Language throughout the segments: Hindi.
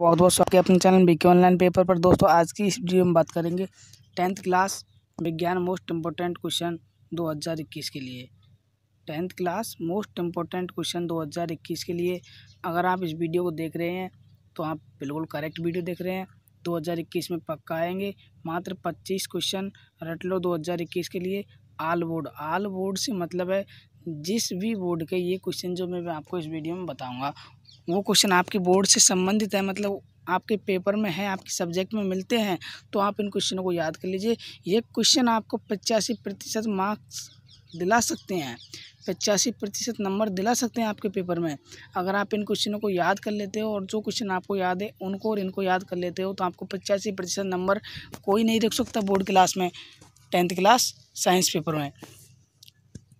बहुत बहुत स्वागत है अपने चैनल बीके ऑनलाइन पेपर पर दोस्तों आज की इस वीडियो में बात करेंगे टेंथ क्लास विज्ञान मोस्ट इम्पोर्टेंट क्वेश्चन 2021 के लिए tenth class most important question 2021 के लिए अगर आप इस वीडियो को देख रहे हैं तो आप बिल्कुल करेक्ट वीडियो देख रहे हैं दो में पक्का आएंगे मात्र पच्चीस क्वेश्चन रट लो दो के लिए आल बोर्ड आल बोर्ड से मतलब है जिस भी बोर्ड के ये क्वेश्चन जो मैं आपको इस वीडियो में बताऊंगा वो क्वेश्चन आपके बोर्ड से संबंधित है मतलब आपके पेपर में है आपके सब्जेक्ट में मिलते हैं तो आप इन क्वेश्चनों को याद कर लीजिए ये क्वेश्चन आपको पचासी प्रतिशत मार्क्स दिला सकते हैं पचासी प्रतिशत नंबर दिला सकते हैं आपके पेपर में अगर आप इन क्वेश्चनों को याद कर लेते हो और जो क्वेश्चन आपको याद है उनको और इनको याद कर लेते हो तो आपको पचासी प्रतिशत नंबर कोई नहीं रख सकता बोर्ड क्लास में टेंथ क्लास साइंस पेपर में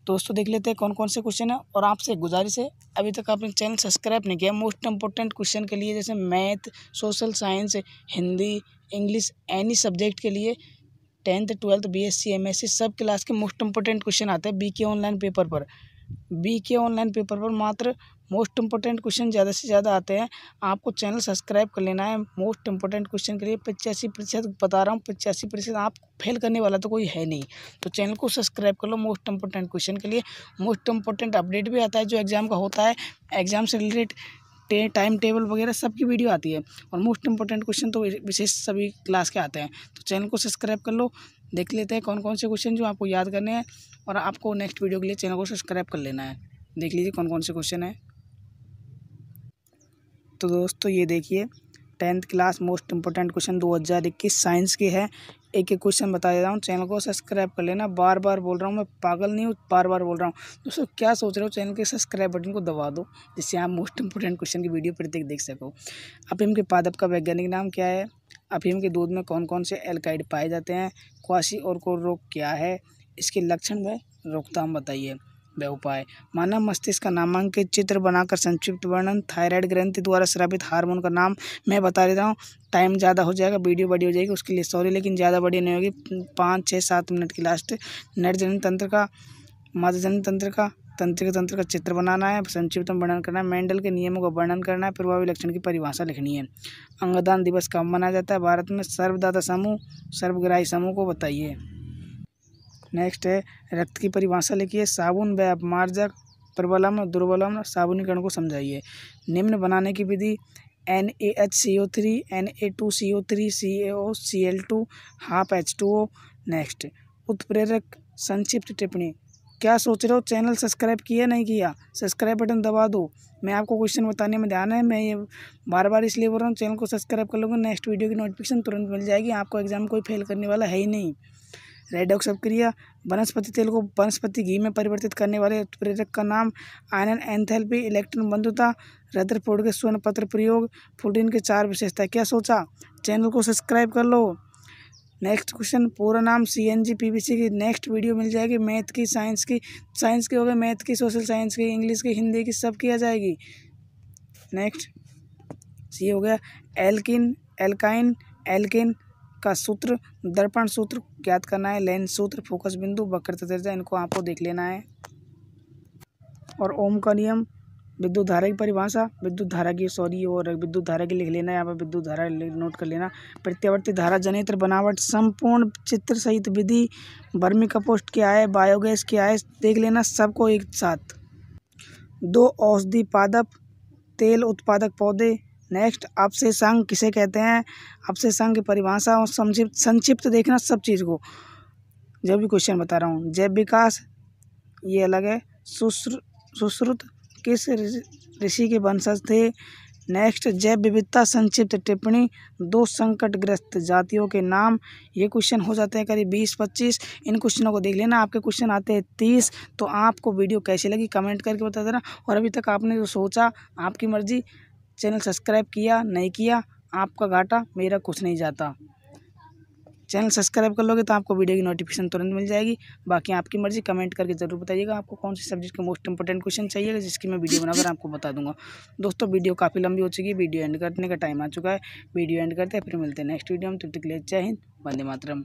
दोस्तों देख लेते हैं कौन कौन से क्वेश्चन है और आपसे गुजारिश है अभी तक आपने चैनल सब्सक्राइब नहीं किया मोस्ट इंपॉर्टेंट क्वेश्चन के लिए जैसे math social science Hindi English any subject के लिए tenth twelfth B S C M S C सब क्लास के मोस्ट इंपॉर्टेंट क्वेश्चन आते हैं बी के ऑनलाइन पेपर पर बी के ऑनलाइन पेपर पर मात्र मोस्ट इंपॉर्टेंट क्वेश्चन ज़्यादा से ज़्यादा आते हैं आपको चैनल सब्सक्राइब कर लेना है मोस्ट इंपॉर्टेंट क्वेश्चन के लिए पचासी प्रतिशत बता रहा हूँ पचासी प्रतिशत आप फेल करने वाला तो कोई है नहीं तो चैनल को सब्सक्राइब कर लो मोस्ट इंपॉर्टेंट क्वेश्चन के लिए मोस्ट इंपॉर्टेंट अपडेट भी आता है जो एग्ज़ाम का होता है एग्ज़ाम से रिलेटेड टे टाइम टेबल वगैरह सबकी वीडियो आती है और मोस्ट इंपॉर्टेंट क्वेश्चन तो विशेष सभी क्लास के आते हैं तो चैनल को सब्सक्राइब कर लो देख लेते हैं कौन कौन से क्वेश्चन जो आपको याद करने हैं और आपको नेक्स्ट वीडियो के लिए चैनल को सब्सक्राइब कर लेना है देख लीजिए कौन कौन से क्वेश्चन है तो दोस्तों ये देखिए tenth class most important question 2021 science के है एक एक क्वेश्चन बता देता हूँ चैनल को सब्सक्राइब कर लेना बार बार बोल रहा हूँ मैं पागल नहीं हूँ बार बार बोल रहा हूँ दोस्तों क्या सोच रहे हो चैनल के सब्सक्राइब बटन को दबा दो जिससे आप मोस्ट इंपोर्टेंट क्वेश्चन की वीडियो प्रत्येक देख सको अफीम के पादप का वैज्ञानिक नाम क्या है अफीम के दूध में कौन कौन से एल्काइड पाए जाते हैं क्वासी और कोर रोग क्या है इसके लक्षण व रोकथाम बताइए वह उपाय मानव मस्तिष्क का नामांकित चित्र बनाकर संक्षिप्त वर्णन थायराइड ग्रंथि द्वारा स्रावित हार्मोन का नाम मैं बता देता हूँ टाइम ज़्यादा हो जाएगा वीडियो बड़ी हो जाएगी उसके लिए सॉरी लेकिन ज़्यादा बड़ी नहीं होगी पाँच छः सात मिनट की लास्ट नर तंत्र का माता तंत्र का तंत्रिक तंत्र का चित्र बनाना है संक्षिप्त वर्णन करना है मेंडल के नियमों का वर्णन करना है प्रभावी लक्षण की परिभाषा लिखनी है अंगदान दिवस कब मनाया जाता है भारत में सर्वदाता समूह सर्वग्राही समूह को बताइए नेक्स्ट है रक्त की परिभाषा लिखिए साबुन व अपमार्जक प्रबलम दुर्बलम साबुनीकरण को समझाइए निम्न बनाने की विधि N A H C O three N A two C O three C A O C L two half H two O next उत्प्रेरक संक्षिप्त टिप्पणी क्या सोच रहे हो चैनल सब्सक्राइब किया नहीं किया सब्सक्राइब बटन दबा दो मैं आपको क्वेश्चन बताने में ध्यान है मैं ये बार बार इसलिए बोल रहा हूँ चैनल को सब्सक्राइब कर लूँगा नेक्स्ट वीडियो की नोटिफिकेशन तुरंत मिल जाएगी आपको एग्जाम कोई फेल करने वाला है ही नहीं रेडॉक्स अपक्रिया वनस्पति तेल को वनस्पति घी में परिवर्तित करने वाले उत्प्रेरक का नाम आयनन एंथैल्पी इलेक्ट्रॉन बंधुता रदरफोर्ड के स्वर्ण पत्र प्रयोग प्रोटीन के चार विशेषता क्या सोचा चैनल को सब्सक्राइब कर लो नेक्स्ट क्वेश्चन पूरा नाम C N G P B C की नेक्स्ट वीडियो मिल जाएगी मैथ की साइंस की साइंस की हो गई मैथ की सोशल साइंस की इंग्लिश की हिंदी की सब किया जाएगी नेक्स्ट ये हो गया एल्किन एल्काइन एल्किन का सूत्र दर्पण सूत्र ज्ञात करना है लेंस सूत्र फोकस बिंदु वक्र तत्जा इनको आपको देख लेना है और ओम का नियम विद्युत धारा की परिभाषा विद्युत धारा की सॉरी और विद्युत धारा की लिख लेना यहाँ पर विद्युत धारा नोट कर लेना प्रत्यावर्ती धारा जनित्र बनावट संपूर्ण चित्र सहित विधि बर्मी कपोस्ट के आय बायोगैस के आय देख लेना सबको एक साथ दो औषधि पादप तेल उत्पादक पौधे नेक्स्ट आपसे संघ किसे कहते हैं संघ की परिभाषा और संक्षिप्त संक्षिप्त देखना सब चीज़ को जब भी क्वेश्चन बता रहा हूँ जैव विकास ये अलग है सुश्रु सुश्रुत किस ऋषि के वंशज थे नेक्स्ट जैव विविधता संक्षिप्त टिप्पणी दो संकटग्रस्त जातियों के नाम ये क्वेश्चन हो जाते हैं करीब बीस पच्चीस इन क्वेश्चनों को देख लेना आपके क्वेश्चन आते हैं तीस तो आपको वीडियो कैसी लगी कमेंट करके बता देना और अभी तक आपने जो सोचा आपकी मर्जी चैनल सब्सक्राइब किया नहीं किया आपका घाटा मेरा कुछ नहीं जाता चैनल सब्सक्राइब कर लोगे तो आपको वीडियो की नोटिफिकेशन तुरंत मिल जाएगी बाकी आपकी मर्जी कमेंट करके ज़रूर बताइएगा आपको कौन से सब्जेक्ट का मोस्ट इंपॉर्टेंट क्वेश्चन चाहिएगा जिसकी मैं वीडियो बनाकर आपको बता दूंगा दोस्तों वीडियो काफ़ी लंबी हो चुकी है वीडियो एंड करने का टाइम आ चुका है वीडियो एंड करते हैं फिर मिलते हैं नेक्स्ट वीडियो में तब तक के जय हिंद वंदे मातरम